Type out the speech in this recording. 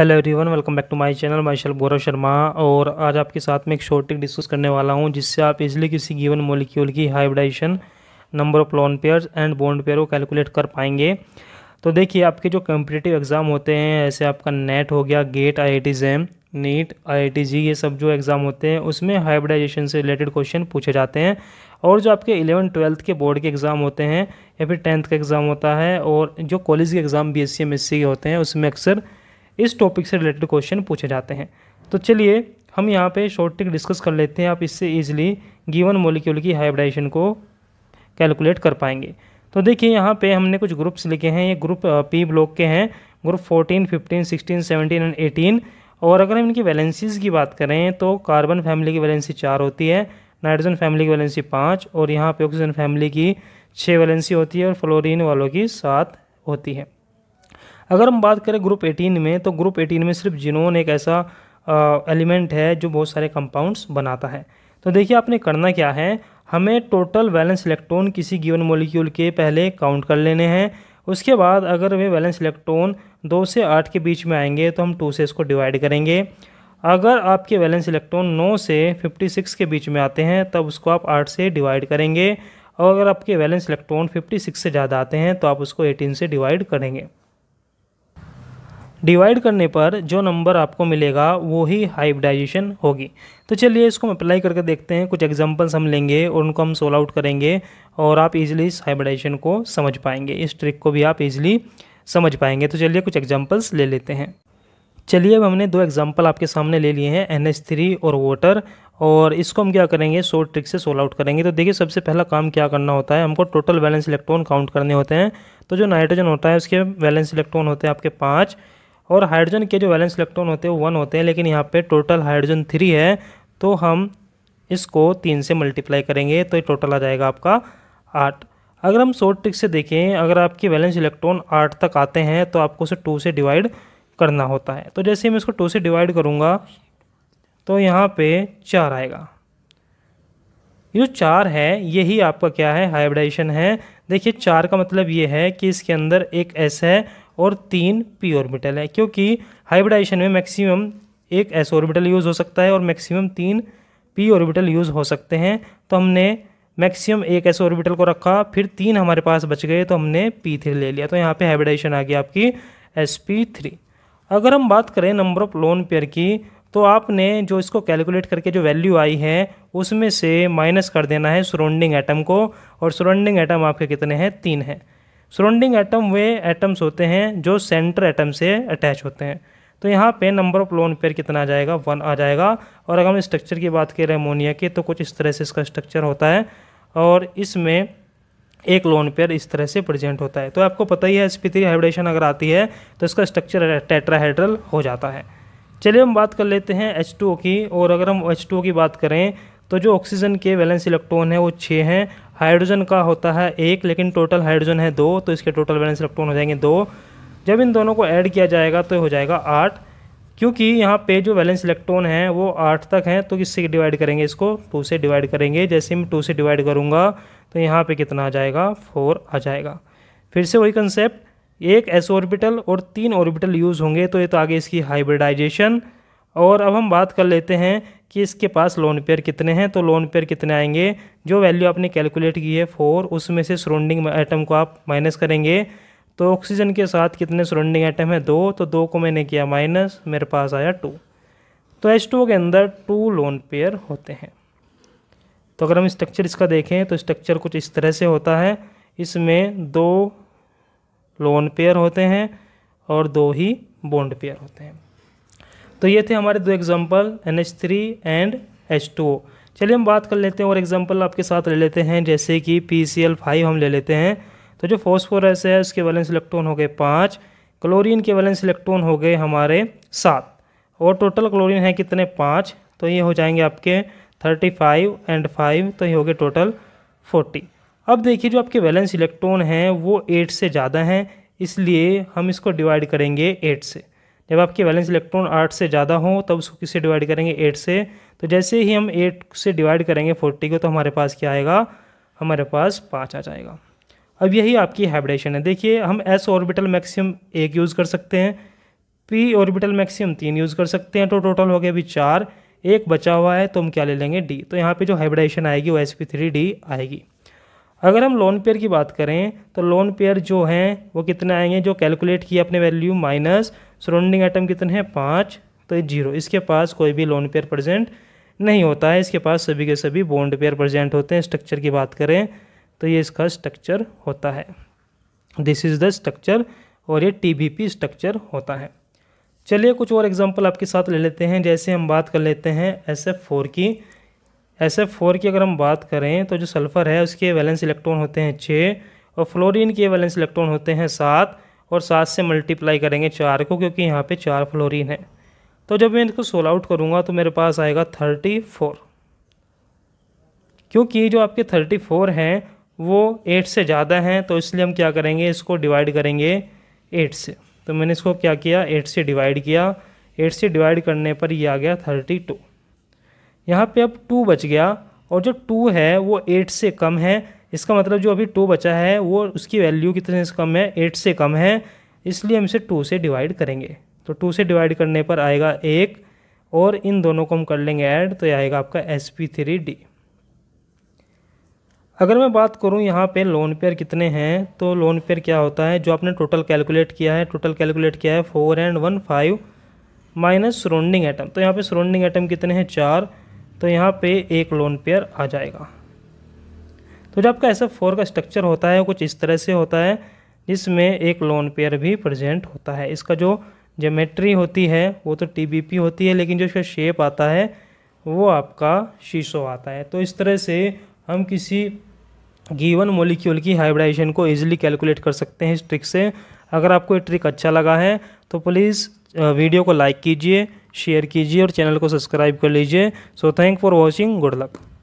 hello everyone welcome back to my channel myself Gaurav Sharma और आज आपके साथ में एक शॉर्ट टिक डिस्कस करने वाला हूं जिससे आप इजिली किसी गिवन मोलिक्यूल की hybridization number of lone pair and bond pair को कैलकुलेट कर पाएंगे तो देखिए आपके जो कम्पिटेटिव एग्ज़ाम होते हैं ऐसे आपका नेट हो गया GATE I I JAM NEET I G ये सब जो एग्ज़ाम होते हैं उसमें हाइब्रिडाइजेशन से रिलेटेड क्वेश्चन पूछे जाते हैं और जो आपके इलेवन ट्वेल्थ के बोर्ड के एग्ज़ाम होते हैं या फिर टेंथ का एग्ज़ाम होता है और जो कॉलेज के exam B S C M S C होते हैं उसमें अक्सर इस टॉपिक से रिलेटेड क्वेश्चन पूछे जाते हैं तो चलिए हम यहाँ पे शॉर्ट टिक डिस्कस कर लेते हैं आप इससे इजीली गिवन मोलिक्यूल की हाइब्रिडाइजेशन को कैलकुलेट कर पाएंगे तो देखिए यहाँ पे हमने कुछ ग्रुप्स लिखे हैं ये ग्रुप पी ब्लॉक के हैं ग्रुप 14, 15, 16, 17 एंड 18 और अगर हम इनकी वैलेंसीज की बात करें तो कार्बन फैमिली की वैलेंसी चार होती है नाइट्रोजन फैमिली की वैलेंसी पाँच और यहाँ पर ऑक्सीजन फैमिली की छः वैलेंसी होती है और फ्लोरिन वालों की सात होती है अगर हम बात करें ग्रुप एटीन में तो ग्रुप एटीन में सिर्फ जिनोन एक ऐसा एलिमेंट है जो बहुत सारे कंपाउंड्स बनाता है तो देखिए आपने करना क्या है हमें टोटल वैलेंस इलेक्ट्रॉन किसी गिवन मोलिक्यूल के पहले काउंट कर लेने हैं उसके बाद अगर वे वैलेंस इलेक्ट्रॉन दो से आठ के बीच में आएंगे तो हम टू से इसको डिवाइड करेंगे अगर आपके वैलेंस इलेक्ट्रॉन नौ से फिफ्टी सिक्स के बीच में आते हैं तब उसको आप आठ से डिवाइड करेंगे और अगर आपके वैलेंस इलेक्ट्रॉन फिफ्टी सिक्स से ज़्यादा आते हैं तो आप उसको एटीन से डिवाइड करेंगे डिवाइड करने पर जो नंबर आपको मिलेगा वो ही हाइब्रिडाइजेशन होगी तो चलिए इसको हम अप्लाई करके देखते हैं कुछ एग्जांपल्स हम लेंगे और उनको हम सोल आउट करेंगे और आप इजीली इस हाइब्रिडाइजेशन को समझ पाएंगे इस ट्रिक को भी आप इजीली समझ पाएंगे तो चलिए कुछ एग्जांपल्स ले लेते हैं चलिए अब हमने दो एग्ज़ाम्पल आपके सामने ले लिए हैं एन थ्री और वोटर और इसको हम क्या करेंगे शॉर्ट ट्रिक से सोल आउट करेंगे तो देखिए सबसे पहला काम क्या करना होता है हमको टोटल बैलेंस इलेक्ट्रॉन काउंट करने होते हैं तो जो नाइट्रोजन होता है उसके बैलेंस इलेक्ट्रॉन होते हैं आपके पाँच और हाइड्रोजन के जो वैलेंस इलेक्ट्रॉन होते हैं वो वन होते हैं लेकिन यहाँ पे टोटल हाइड्रोजन थ्री है तो हम इसको तीन से मल्टीप्लाई करेंगे तो ये टोटल आ जाएगा आपका आठ अगर हम शॉर्ट ट्रिक से देखें अगर आपके वैलेंस इलेक्ट्रॉन आठ तक आते हैं तो आपको उसे टू से डिवाइड करना होता है तो जैसे मैं इसको टू से डिवाइड करूँगा तो यहाँ पर चार आएगा ये जो चार है यही आपका क्या है हाइब्रिडाइजेशन है देखिए चार का मतलब ये है कि इसके अंदर एक एस है और तीन पी ऑर्बिटल है क्योंकि हाइब्रिडाइजेशन में मैक्सिमम एक एस ऑर्बिटल यूज़ हो सकता है और मैक्सिमम तीन पी ऑर्बिटल यूज़ हो सकते हैं तो हमने मैक्सिमम एक एस ऑर्बिटल को रखा फिर तीन हमारे पास बच गए तो हमने पी थ्री ले लिया तो यहाँ पे हाइब्रिडाइजेशन आ गया आपकी एस पी थ्री अगर हम बात करें नंबर ऑफ लोन पेयर की तो आपने जो इसको कैलकुलेट करके जो वैल्यू आई है उसमें से माइनस कर देना है सराउंडिंग एटम को और सराउंडिंग एटम आपके कितने हैं तीन हैं सराउंडिंग एटम वे एटम्स होते हैं जो सेंटर एटम से अटैच होते हैं तो यहाँ पे नंबर ऑफ लोन पेयर कितना आ जाएगा वन आ जाएगा और अगर हम स्ट्रक्चर की बात करें अमोनिया की तो कुछ इस तरह से इसका स्ट्रक्चर होता है और इसमें एक लोन पेयर इस तरह से प्रेजेंट होता है तो आपको पता ही है एस थ्री हाइब्रेशन अगर आती है तो इसका स्ट्रक्चर टेट्राहाइड्रल हो जाता है चलिए हम बात कर लेते हैं एच की और अगर हम एच की बात करें तो जो ऑक्सीजन के वैलेंस इलेक्ट्रॉन है वो छः हैं हाइड्रोजन का होता है एक लेकिन टोटल हाइड्रोजन है दो तो इसके टोटल बैलेंस इलेक्ट्रॉन हो जाएंगे दो जब इन दोनों को ऐड किया जाएगा तो हो जाएगा आठ क्योंकि यहाँ पे जो बैलेंस इलेक्ट्रॉन है वो आठ तक हैं तो किससे डिवाइड करेंगे इसको टू से डिवाइड करेंगे जैसे मैं टू से डिवाइड करूँगा तो यहाँ पे कितना आ जाएगा फोर आ जाएगा फिर से वही कंसेप्ट एक एस ऑर्बिटल और तीन ऑर्बिटल यूज़ होंगे तो ये तो आगे इसकी हाइब्रिडाइजेशन और अब हम बात कर लेते हैं कि इसके पास लोन पेयर कितने हैं तो लोन पेयर कितने आएंगे जो वैल्यू आपने कैलकुलेट की है फोर उसमें से सराउंडिंग आइटम को आप माइनस करेंगे तो ऑक्सीजन के साथ कितने सराउंडिंग आइटम हैं दो तो दो को मैंने किया माइनस मेरे पास आया टू तो एच टू के अंदर टू लोन पेयर होते हैं तो अगर हम स्ट्रक्चर इसका देखें तो स्ट्रक्चर कुछ इस तरह से होता है इसमें दो लोन पेयर होते हैं और दो ही बॉन्ड पेयर होते हैं तो ये थे हमारे दो example N H three and H two O चलिए हम बात कर लेते हैं और एग्जाम्पल आपके साथ ले लेते हैं जैसे कि पी सी एल फाइव हम ले लेते हैं तो जो फॉस्फोरस है उसके वैलेंस इलेक्ट्रॉन हो गए पाँच क्लोरीन के वैलेंस इलेक्ट्रॉन हो गए हमारे सात और टोटल क्लोरीन है कितने पाँच तो ये हो जाएंगे आपके थर्टी फाइव एंड फाइव तो ये हो गए टोटल फोर्टी अब देखिए जो आपके वैलेंस इलेक्ट्रॉन हैं वो एट से ज़्यादा हैं इसलिए हम इसको डिवाइड करेंगे एट से जब आपके वैलेंस इलेक्ट्रॉन आठ से ज़्यादा हो तब उसको किससे डिवाइड करेंगे एट से तो जैसे ही हम एट से डिवाइड करेंगे फोर्टी को तो हमारे पास क्या आएगा हमारे पास पाँच आ जाएगा अब यही आपकी हाइब्रेशन है देखिए हम एस ऑर्बिटल मैक्सिमम एक यूज़ कर सकते हैं पी ऑर्बिटल मैक्सिमम तीन यूज़ कर सकते हैं तो टोटल हो गया अभी चार एक बचा हुआ है तो हम क्या ले लेंगे डी तो यहाँ पे जो हाइब्रेशन आएगी वो एस पी थ्री डी आएगी अगर हम लोन पेयर की बात करें तो लोन पेयर जो हैं वो कितने आएंगे जो कैलकुलेट किए अपने वैल्यू माइनस सराउंडिंग आइटम कितने हैं पाँच तो ये जीरो इसके पास कोई भी लोन पेयर प्रजेंट नहीं होता है इसके पास सभी के सभी बॉन्ड पेयर प्रजेंट होते हैं स्ट्रक्चर की बात करें तो ये इसका स्ट्रक्चर होता है दिस इज़ द स्ट्रक्चर और ये टी स्ट्रक्चर होता है चलिए कुछ और एग्जाम्पल आपके साथ ले लेते हैं जैसे हम बात कर लेते हैं एस एफ फोर की एस एफ फोर की अगर हम बात करें तो जो सल्फ़र है उसके वैलेंस इलेक्ट्रॉन होते हैं छः और फ्लोरीन के वैलेंस इलेक्ट्रॉन होते हैं सात और सात से मल्टीप्लाई करेंगे चार को क्योंकि यहाँ पे चार फ्लोरीन है तो जब मैं इनको सोल आउट करूँगा तो मेरे पास आएगा थर्टी फोर क्योंकि जो आपके थर्टी फोर हैं वो एट से ज़्यादा हैं तो इसलिए हम क्या करेंगे इसको डिवाइड करेंगे एट से तो मैंने इसको क्या किया एट से डिवाइड किया एट से डिवाइड करने पर ये आ गया थर्टी टू यहाँ पर अब टू बच गया और जो टू है वो एट से कम है इसका मतलब जो अभी टू बचा है वो उसकी वैल्यू कितने से कम है एट से कम है इसलिए हम इसे टू से डिवाइड करेंगे तो टू से डिवाइड करने पर आएगा एक और इन दोनों को हम कर लेंगे ऐड तो यह आएगा आपका एस पी थ्री डी अगर मैं बात करूं यहाँ पे लोन पेयर कितने हैं तो लोन पेयर क्या होता है जो आपने टोटल कैलकुलेट किया है टोटल कैलकुलेट किया है four and one five minus surrounding atom तो यहाँ पे सराउंडिंग आइटम कितने हैं चार तो यहाँ पे एक लोन पेयर आ जाएगा तो जो आपका ऐसा फोर का स्ट्रक्चर होता है कुछ इस तरह से होता है जिसमें एक लोन पेयर भी प्रजेंट होता है इसका जो जोमेट्री होती है वो तो टी होती है लेकिन जो इसका शेप आता है वो आपका शीशो आता है तो इस तरह से हम किसी गीवन मोलिक्यूल की हाइब्रिडाइजेशन को ईजिली कैलकुलेट कर सकते हैं इस ट्रिक से अगर आपको ये ट्रिक अच्छा लगा है तो प्लीज़ वीडियो को लाइक कीजिए शेयर कीजिए और चैनल को सब्सक्राइब कर लीजिए so thank for watching good luck